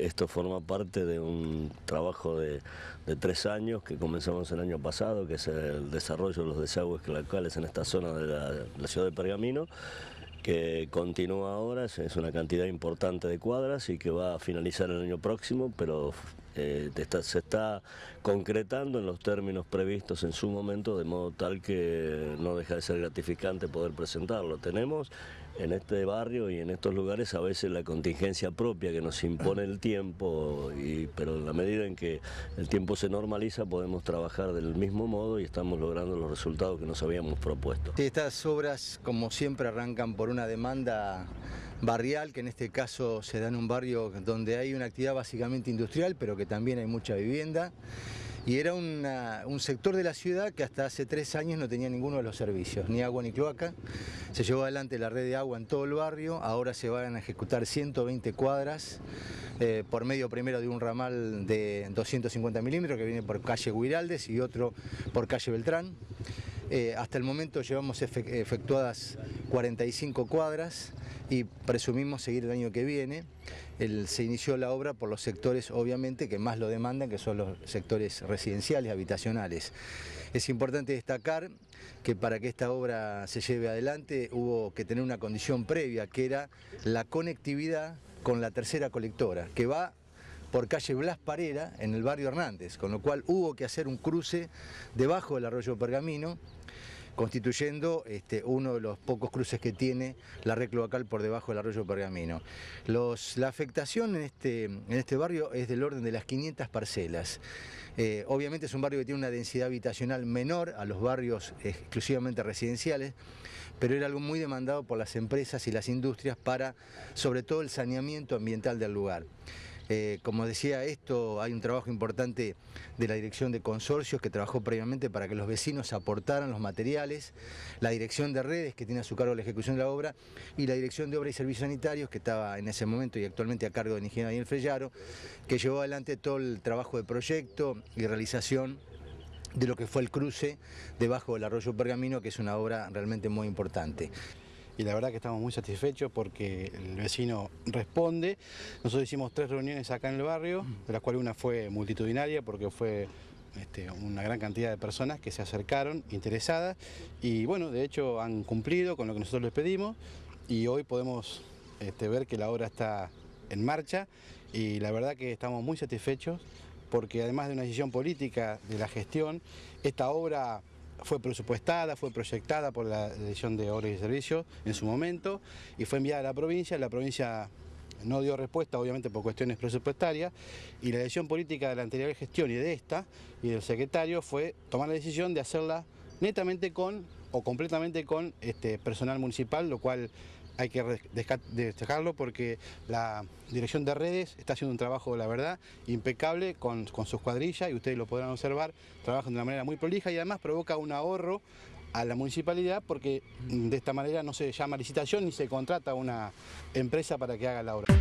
Esto forma parte de un trabajo de, tres años que comenzamos el año pasado, que es el desarrollo de los desagües locales en esta zona de la, la ciudad de Pergamino, que continúa ahora, es una cantidad importante de cuadras y que va a finalizar el año próximo, pero eh, se está concretando en los términos previstos en su momento, de modo tal que no deja de ser gratificante poder presentarlo. Tenemos en este barrio y en estos lugares a veces la contingencia propia que nos impone el tiempo, y, pero en la medida en que el tiempo se normaliza podemos trabajar del mismo modo y estamos logrando los resultados que nos habíamos propuesto. Estas obras, como siempre, arrancan por una demanda barrial, que en este caso se da en un barrio donde hay una actividad básicamente industrial, pero que también hay mucha vivienda. Y era un sector de la ciudad que hasta hace tres años no tenía ninguno de los servicios, ni agua ni cloaca. Se llevó adelante la red de agua en todo el barrio, ahora se van a ejecutar 120 cuadras eh, por medio primero de un ramal de 250 milímetros que viene por calle Guiraldes y otro por calle Beltrán. Eh, hasta el momento llevamos efectuadas 45 cuadras y presumimos seguir el año que viene. El, se inició la obra por los sectores, obviamente, que más lo demandan, que son los sectores residenciales, habitacionales. Es importante destacar que para que esta obra se lleve adelante hubo que tener una condición previa, que era la conectividad con la tercera colectora, que va por calle Blas Parera, en el barrio Hernández, con lo cual hubo que hacer un cruce debajo del arroyo Pergamino, constituyendo este, uno de los pocos cruces que tiene la red cloacal por debajo del arroyo Pergamino. Los, la afectación en este, en este barrio es del orden de las 500 parcelas. Eh, obviamente es un barrio que tiene una densidad habitacional menor a los barrios exclusivamente residenciales, pero era algo muy demandado por las empresas y las industrias para, sobre todo, el saneamiento ambiental del lugar. Eh, como decía esto, hay un trabajo importante de la dirección de consorcios que trabajó previamente para que los vecinos aportaran los materiales, la dirección de redes que tiene a su cargo la ejecución de la obra y la dirección de obra y servicios sanitarios que estaba en ese momento y actualmente a cargo de ingeniero Daniel Frellaro, que llevó adelante todo el trabajo de proyecto y realización de lo que fue el cruce debajo del arroyo Pergamino, que es una obra realmente muy importante y la verdad que estamos muy satisfechos porque el vecino responde. Nosotros hicimos tres reuniones acá en el barrio, de las cuales una fue multitudinaria porque fue este, una gran cantidad de personas que se acercaron interesadas y bueno, de hecho han cumplido con lo que nosotros les pedimos y hoy podemos este, ver que la obra está en marcha y la verdad que estamos muy satisfechos porque además de una decisión política de la gestión, esta obra fue presupuestada, fue proyectada por la Dirección de Obras y Servicios en su momento y fue enviada a la provincia, la provincia no dio respuesta, obviamente por cuestiones presupuestarias, y la decisión política de la anterior gestión y de esta, y del secretario, fue tomar la decisión de hacerla netamente con o completamente con este, personal municipal, lo cual hay que destacarlo porque la dirección de redes está haciendo un trabajo, la verdad, impecable con, sus cuadrillas y ustedes lo podrán observar, trabajan de una manera muy prolija y además provoca un ahorro a la municipalidad porque mm, de esta manera no se llama licitación ni se contrata una empresa para que haga la obra.